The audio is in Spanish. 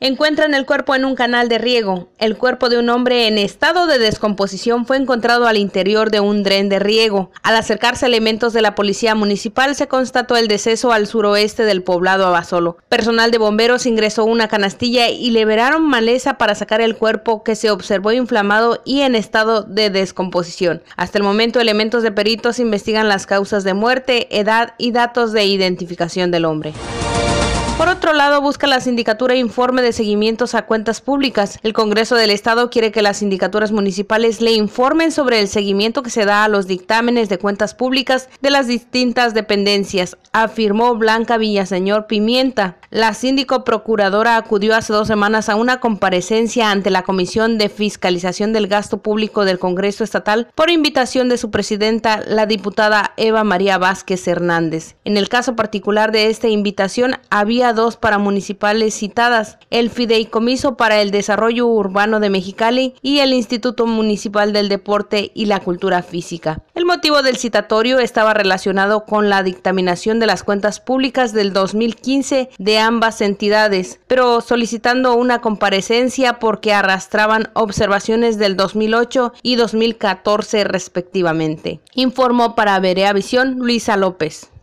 Encuentran el cuerpo en un canal de riego. El cuerpo de un hombre en estado de descomposición fue encontrado al interior de un dren de riego. Al acercarse elementos de la policía municipal, se constató el deceso al suroeste del poblado Abasolo. Personal de bomberos ingresó una canastilla y liberaron maleza para sacar el cuerpo que se observó inflamado y en estado de descomposición. Hasta el momento, elementos de peritos investigan las causas de muerte, edad y datos de identificación del hombre. Por otro lado, busca la sindicatura informe de seguimientos a cuentas públicas. El Congreso del Estado quiere que las sindicaturas municipales le informen sobre el seguimiento que se da a los dictámenes de cuentas públicas de las distintas dependencias, afirmó Blanca Villaseñor Pimienta. La síndico procuradora acudió hace dos semanas a una comparecencia ante la Comisión de Fiscalización del Gasto Público del Congreso Estatal por invitación de su presidenta, la diputada Eva María Vázquez Hernández. En el caso particular de esta invitación, había dos para municipales citadas, el Fideicomiso para el Desarrollo Urbano de Mexicali y el Instituto Municipal del Deporte y la Cultura Física. El motivo del citatorio estaba relacionado con la dictaminación de las cuentas públicas del 2015 de ambas entidades, pero solicitando una comparecencia porque arrastraban observaciones del 2008 y 2014 respectivamente. Informó para Berea Visión Luisa López.